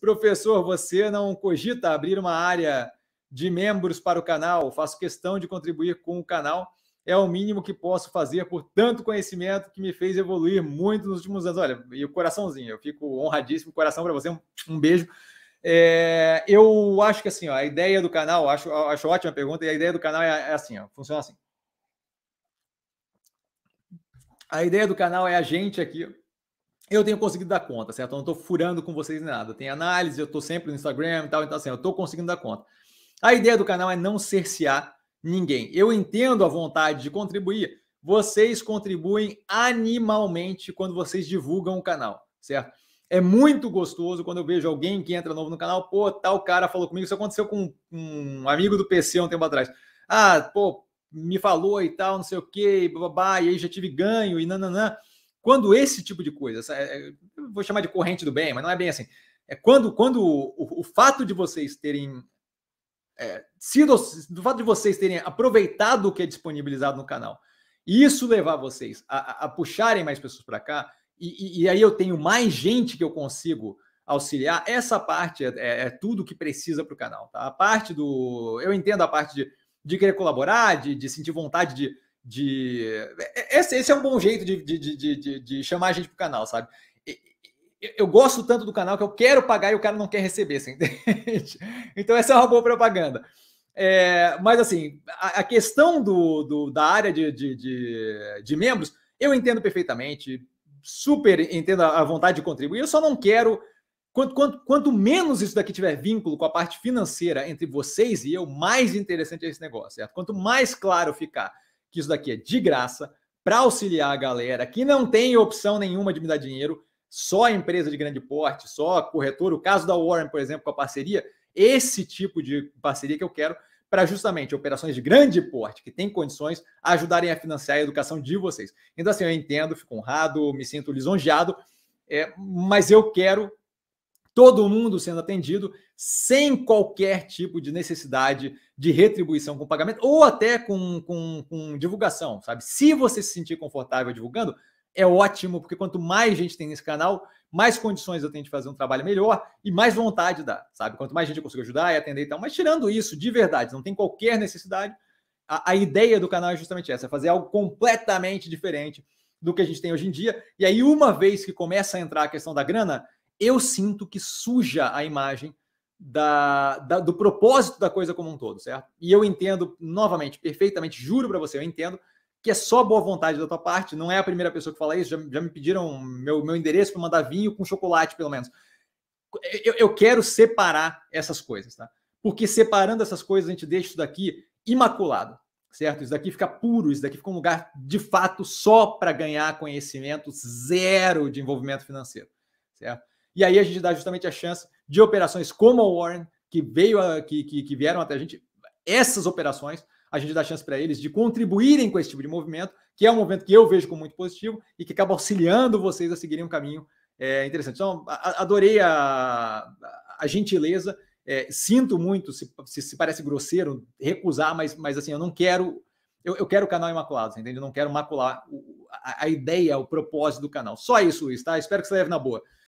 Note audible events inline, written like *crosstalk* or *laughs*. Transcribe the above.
Professor, você não cogita abrir uma área de membros para o canal? Faço questão de contribuir com o canal. É o mínimo que posso fazer por tanto conhecimento que me fez evoluir muito nos últimos anos. Olha, e o coraçãozinho, eu fico honradíssimo. Coração para você, um, um beijo. É, eu acho que assim, ó, a ideia do canal, acho, acho ótima a pergunta, e a ideia do canal é, é assim, ó, funciona assim. A ideia do canal é a gente aqui eu tenho conseguido dar conta, certo? Eu não estou furando com vocês nem nada. Tem análise, eu estou sempre no Instagram e tal, então assim, eu estou conseguindo dar conta. A ideia do canal é não cercear ninguém. Eu entendo a vontade de contribuir. Vocês contribuem animalmente quando vocês divulgam o canal, certo? É muito gostoso quando eu vejo alguém que entra novo no canal, pô, tal cara falou comigo, isso aconteceu com um amigo do PC um tempo atrás. Ah, pô, me falou e tal, não sei o quê, e e aí já tive ganho e nananã. Quando esse tipo de coisa, essa, é, é, vou chamar de corrente do bem, mas não é bem assim. É quando, quando o, o, o fato de vocês terem é, sido, do fato de vocês terem aproveitado o que é disponibilizado no canal, e isso levar vocês a, a, a puxarem mais pessoas para cá, e, e, e, aí eu tenho mais gente que eu consigo auxiliar, essa parte é, é, é tudo que precisa para o canal. Tá? A parte do. Eu entendo a parte de, de querer colaborar, de, de sentir vontade de de. É, é, esse, esse é um bom jeito de, de, de, de, de chamar a gente para o canal, sabe? Eu gosto tanto do canal que eu quero pagar e o cara não quer receber, você entende? *laughs* Então, essa é uma boa propaganda. É, mas, assim, a, a questão do, do, da área de, de, de, de membros, eu entendo perfeitamente, super entendo a, a vontade de contribuir, eu só não quero Quanto, quanto, quanto, menos isso daqui tiver vínculo com a parte financeira entre vocês e eu, mais interessante é esse negócio. Certo? Quanto mais claro ficar que isso daqui é de graça para auxiliar a galera que não tem opção nenhuma de me dar dinheiro, só empresa de grande porte, só corretor. O caso da Warren, por exemplo, com a parceria, esse tipo de parceria que eu quero para justamente operações de grande porte que têm condições ajudarem a financiar a educação de vocês. Então, assim, eu entendo, fico honrado, me sinto lisonjeado, é, mas eu quero todo mundo sendo atendido sem qualquer tipo de necessidade de retribuição com pagamento ou até com, com, com, divulgação, sabe? Se você se sentir confortável divulgando, é ótimo, porque quanto mais gente tem nesse canal, mais condições eu tenho de fazer um trabalho melhor e mais vontade dá, sabe? Quanto mais gente eu consigo ajudar e atender e tal. Mas tirando isso, de verdade, não tem qualquer necessidade. A, a ideia do canal é justamente essa, é fazer algo completamente diferente do que a gente tem hoje em dia. E aí, uma vez que começa a entrar a questão da grana, eu sinto que suja a imagem da, da, do propósito da coisa como um todo, certo? E eu entendo, novamente, perfeitamente, juro para você, eu entendo que é só boa vontade da tua parte, não é a primeira pessoa que fala isso, já, já me pediram meu, meu endereço para mandar vinho com chocolate, pelo menos. Eu, eu, quero separar essas coisas, tá? Porque separando essas coisas, a gente deixa isso daqui imaculado, certo? Isso daqui fica puro, isso daqui fica um lugar de fato só para ganhar conhecimento, zero de envolvimento financeiro, certo? E aí a gente dá justamente a chance de operações como a Warren, que veio a, que, que, que vieram até a gente, essas operações, a gente dá chance para eles de contribuírem com esse tipo de movimento, que é um movimento que eu vejo como muito positivo e que acaba auxiliando vocês a seguirem um caminho é, interessante. Então, a, adorei a, a gentileza. É, sinto muito, se, se, se, parece grosseiro, recusar, mas, mas assim, eu não quero. Eu, eu quero o canal imaculado, entende? Eu não quero macular o, a, a, ideia, o propósito do canal. Só isso, Luiz, tá? Espero que você leve na boa.